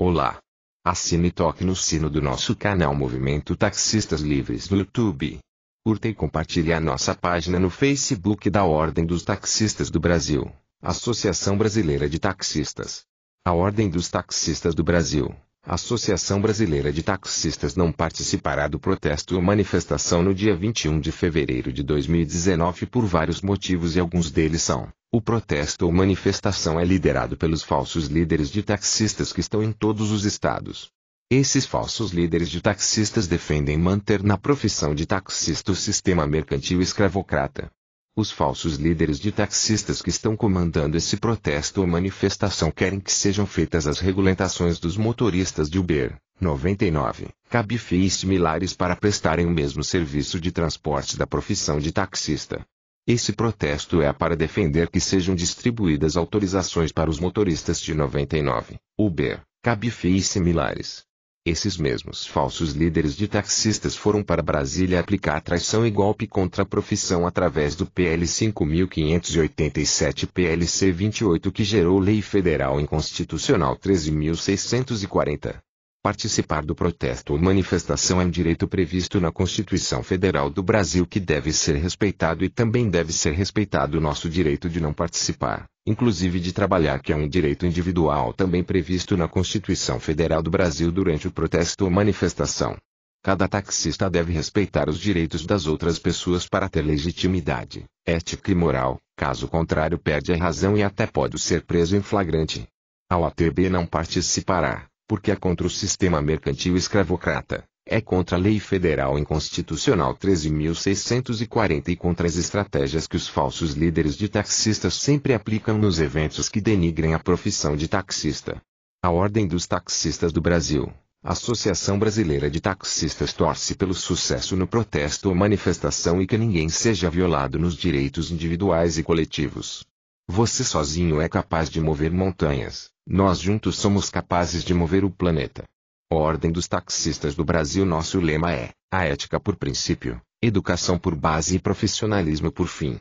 Olá! Assine e toque no sino do nosso canal Movimento Taxistas Livres no YouTube. Curta e compartilhe a nossa página no Facebook da Ordem dos Taxistas do Brasil, Associação Brasileira de Taxistas. A Ordem dos Taxistas do Brasil a Associação Brasileira de Taxistas não participará do protesto ou manifestação no dia 21 de fevereiro de 2019 por vários motivos e alguns deles são: o protesto ou manifestação é liderado pelos falsos líderes de taxistas que estão em todos os estados. Esses falsos líderes de taxistas defendem manter na profissão de taxista o sistema mercantil escravocrata, os falsos líderes de taxistas que estão comandando esse protesto ou manifestação querem que sejam feitas as regulamentações dos motoristas de Uber, 99, Cabify e similares para prestarem o mesmo serviço de transporte da profissão de taxista. Esse protesto é para defender que sejam distribuídas autorizações para os motoristas de 99, Uber, Cabify e similares, esses mesmos falsos líderes de taxistas foram para Brasília aplicar traição e golpe contra a profissão através do PL 5587 PLC 28 que gerou Lei Federal Inconstitucional 13640. Participar do protesto ou manifestação é um direito previsto na Constituição Federal do Brasil que deve ser respeitado e também deve ser respeitado o nosso direito de não participar, inclusive de trabalhar, que é um direito individual também previsto na Constituição Federal do Brasil durante o protesto ou manifestação. Cada taxista deve respeitar os direitos das outras pessoas para ter legitimidade, ética e moral, caso contrário, perde a razão e até pode ser preso em flagrante. Ao ATB não participará, porque é contra o sistema mercantil escravocrata, é contra a Lei Federal Inconstitucional 13.640 e contra as estratégias que os falsos líderes de taxistas sempre aplicam nos eventos que denigrem a profissão de taxista. A Ordem dos Taxistas do Brasil, Associação Brasileira de Taxistas torce pelo sucesso no protesto ou manifestação e que ninguém seja violado nos direitos individuais e coletivos. Você sozinho é capaz de mover montanhas. Nós juntos somos capazes de mover o planeta. Ordem dos Taxistas do Brasil Nosso lema é: a ética por princípio, educação por base e profissionalismo por fim.